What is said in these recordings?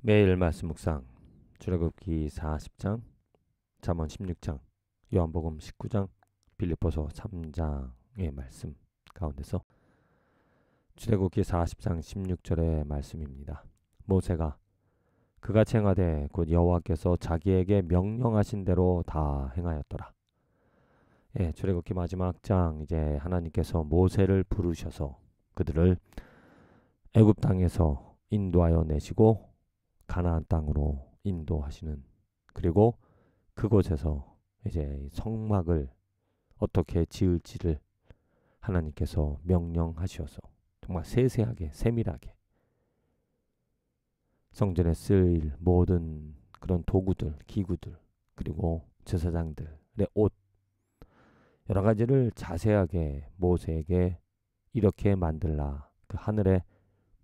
매일 말씀 묵상 출애굽기 40장 잠언 16장 요한복음 19장 빌립보서 3장의 말씀 가운데서 출애굽기 40장 16절의 말씀입니다. 모세가 그가 행하되 곧 여호와께서 자기에게 명령하신 대로 다 행하였더라. 예, 출애굽기 마지막 장 이제 하나님께서 모세를 부르셔서 그들을 애굽 땅에서 인도하여 내시고 가나안 땅으로 인도하시는 그리고 그곳에서 이제 성막을 어떻게 지을지를 하나님께서 명령하셔서 정말 세세하게 세밀하게 성전에 쓸 모든 그런 도구들, 기구들, 그리고 제사장들의 옷 여러 가지를 자세하게 모세에게 이렇게 만들라 그 하늘의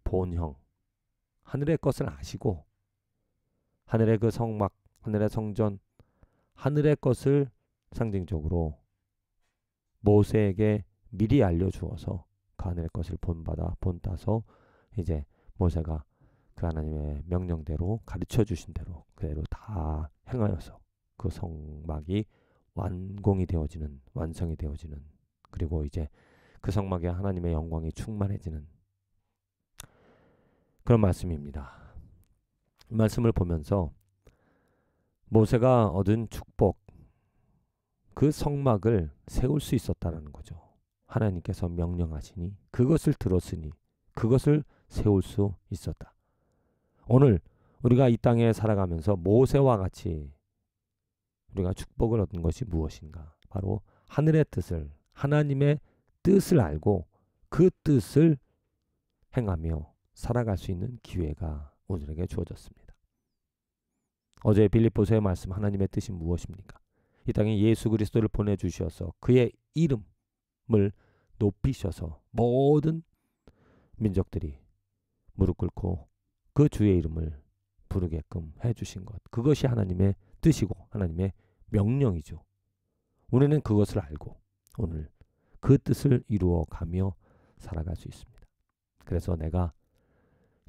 본형 하늘의 것을 아시고 하늘의 그 성막, 하늘의 성전, 하늘의 것을 상징적으로 모세에게 미리 알려주어서 그 하늘의 것을 본받아 본따서 이제 모세가 그 하나님의 명령대로 가르쳐 주신 대로 그대로 다 행하여서 그 성막이 완공이 되어지는 완성이 되어지는 그리고 이제 그 성막에 하나님의 영광이 충만해지는 그런 말씀입니다. 이 말씀을 보면서 모세가 얻은 축복 그 성막을 세울 수 있었다라는 거죠. 하나님께서 명령하시니 그것을 들었으니 그것을 세울 수 있었다. 오늘 우리가 이 땅에 살아가면서 모세와 같이 우리가 축복을 얻은 것이 무엇인가? 바로 하늘의 뜻을 하나님의 뜻을 알고 그 뜻을 행하며 살아갈 수 있는 기회가 오늘에게 주어졌습니다. 어제 빌립보서의 말씀 하나님의 뜻이 무엇입니까? 이 땅에 예수 그리스도를 보내 주셔서 그의 이름을 높이셔서 모든 민족들이 무릎 꿇고 그 주의 이름을 부르게끔 해 주신 것. 그것이 하나님의 뜻이고 하나님의 명령이죠. 우리는 그것을 알고 오늘 그 뜻을 이루어 가며 살아갈 수 있습니다. 그래서 내가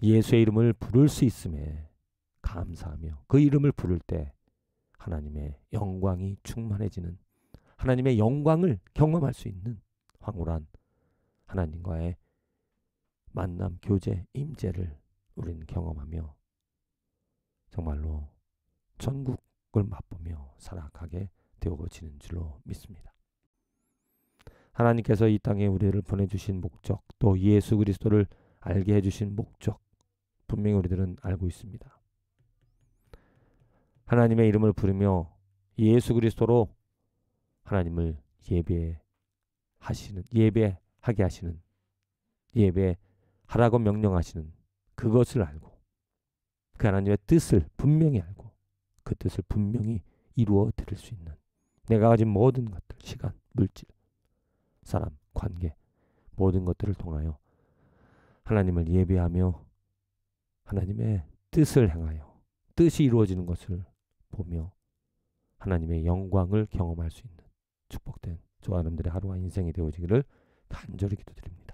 예수의 이름을 부를 수 있음에 감사하며 그 이름을 부를 때 하나님의 영광이 충만해지는 하나님의 영광을 경험할 수 있는 황홀한 하나님과의 만남, 교제, 임재를 우리는 경험하며 정말로 천국을 맛보며 살아가게 되어지는 줄로 믿습니다. 하나님께서 이 땅에 우리를 보내주신 목적, 또 예수 그리스도를 알게 해주신 목적, 분명히 우리들은 알고 있습니다. 하나님의 이름을 부르며 예수 그리스도로 하나님을 예배하시는 예배하게 하시는 예배하라고 명령하시는 그것을 알고 그 하나님의 뜻을 분명히 알고 그 뜻을 분명히 이루어 드릴 수 있는 내가 가진 모든 것들 시간 물질 사람 관계 모든 것들을 통하여 하나님을 예배하며 하나님의 뜻을 행하여 뜻이 이루어지는 것을 보며 하나님의 영광을 경험할 수 있는 축복된 저와 여러분들의 하루와 인생이 되어지기를 간절히 기도드립니다.